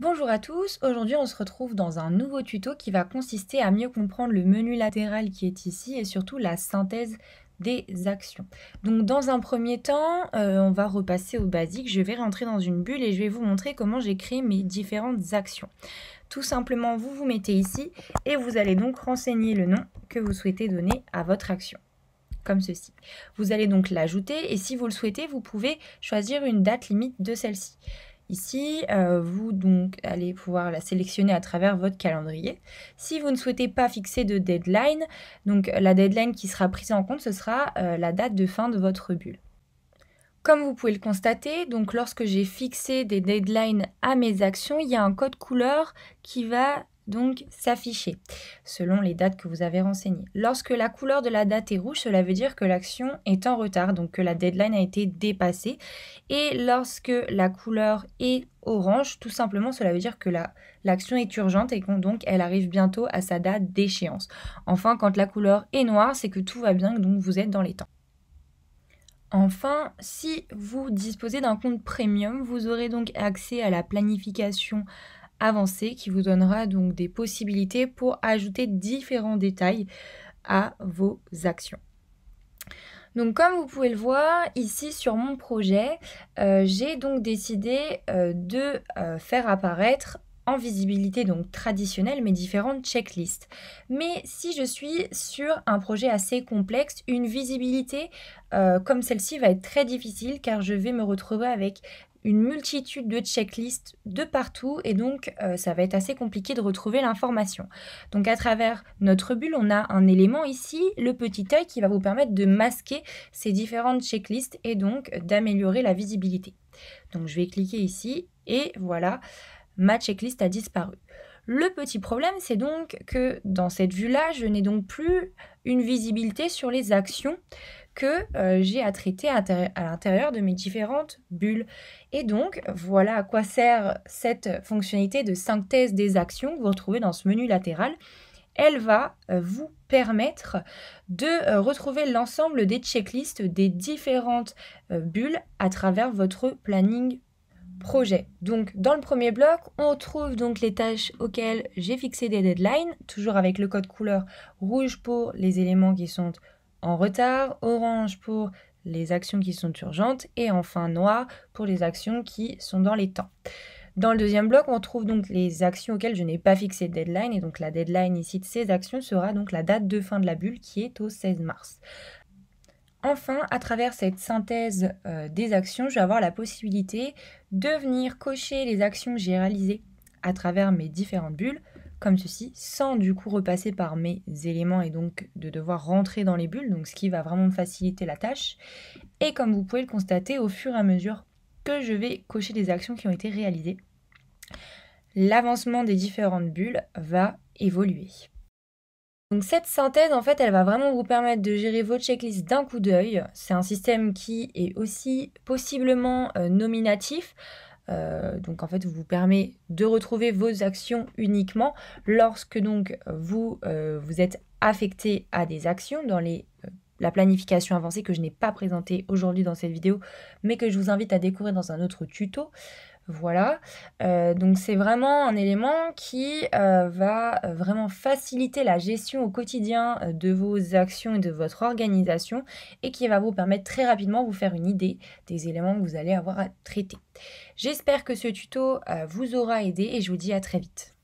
Bonjour à tous, aujourd'hui on se retrouve dans un nouveau tuto qui va consister à mieux comprendre le menu latéral qui est ici et surtout la synthèse des actions. Donc dans un premier temps, euh, on va repasser au basique, je vais rentrer dans une bulle et je vais vous montrer comment j'ai créé mes différentes actions. Tout simplement, vous vous mettez ici et vous allez donc renseigner le nom que vous souhaitez donner à votre action. Comme ceci. Vous allez donc l'ajouter et si vous le souhaitez, vous pouvez choisir une date limite de celle-ci. Ici, euh, vous donc allez pouvoir la sélectionner à travers votre calendrier. Si vous ne souhaitez pas fixer de deadline, donc la deadline qui sera prise en compte, ce sera euh, la date de fin de votre bulle. Comme vous pouvez le constater, donc lorsque j'ai fixé des deadlines à mes actions, il y a un code couleur qui va donc s'afficher selon les dates que vous avez renseignées. Lorsque la couleur de la date est rouge, cela veut dire que l'action est en retard, donc que la deadline a été dépassée. Et lorsque la couleur est orange, tout simplement cela veut dire que l'action est urgente et qu'elle donc elle arrive bientôt à sa date d'échéance. Enfin, quand la couleur est noire, c'est que tout va bien, donc vous êtes dans les temps. Enfin, si vous disposez d'un compte premium, vous aurez donc accès à la planification avancé qui vous donnera donc des possibilités pour ajouter différents détails à vos actions. Donc comme vous pouvez le voir ici sur mon projet, euh, j'ai donc décidé euh, de euh, faire apparaître en visibilité donc traditionnelle mes différentes checklists. Mais si je suis sur un projet assez complexe, une visibilité comme celle-ci va être très difficile car je vais me retrouver avec une multitude de checklists de partout et donc euh, ça va être assez compliqué de retrouver l'information. Donc à travers notre bulle, on a un élément ici, le petit œil, qui va vous permettre de masquer ces différentes checklists et donc d'améliorer la visibilité. Donc je vais cliquer ici et voilà, ma checklist a disparu. Le petit problème, c'est donc que dans cette vue-là, je n'ai donc plus une visibilité sur les actions que euh, j'ai à traiter à, à l'intérieur de mes différentes bulles. Et donc, voilà à quoi sert cette fonctionnalité de synthèse des actions que vous retrouvez dans ce menu latéral elle va euh, vous permettre de euh, retrouver l'ensemble des checklists des différentes bulles à travers votre planning projet. Donc dans le premier bloc, on trouve donc les tâches auxquelles j'ai fixé des deadlines, toujours avec le code couleur rouge pour les éléments qui sont en retard, orange pour les actions qui sont urgentes et enfin noir pour les actions qui sont dans les temps. Dans le deuxième bloc, on trouve donc les actions auxquelles je n'ai pas fixé de deadline et donc la deadline ici de ces actions sera donc la date de fin de la bulle qui est au 16 mars. Enfin, à travers cette synthèse euh, des actions, je vais avoir la possibilité de venir cocher les actions que j'ai réalisées à travers mes différentes bulles, comme ceci, sans du coup repasser par mes éléments et donc de devoir rentrer dans les bulles, donc ce qui va vraiment me faciliter la tâche. Et comme vous pouvez le constater, au fur et à mesure que je vais cocher les actions qui ont été réalisées, l'avancement des différentes bulles va évoluer. Donc cette synthèse, en fait, elle va vraiment vous permettre de gérer vos checklists d'un coup d'œil. C'est un système qui est aussi possiblement euh, nominatif. Euh, donc en fait, vous permet de retrouver vos actions uniquement lorsque donc vous, euh, vous êtes affecté à des actions dans les la planification avancée que je n'ai pas présentée aujourd'hui dans cette vidéo, mais que je vous invite à découvrir dans un autre tuto. Voilà, euh, donc c'est vraiment un élément qui euh, va euh, vraiment faciliter la gestion au quotidien de vos actions et de votre organisation et qui va vous permettre très rapidement de vous faire une idée des éléments que vous allez avoir à traiter. J'espère que ce tuto vous aura aidé et je vous dis à très vite.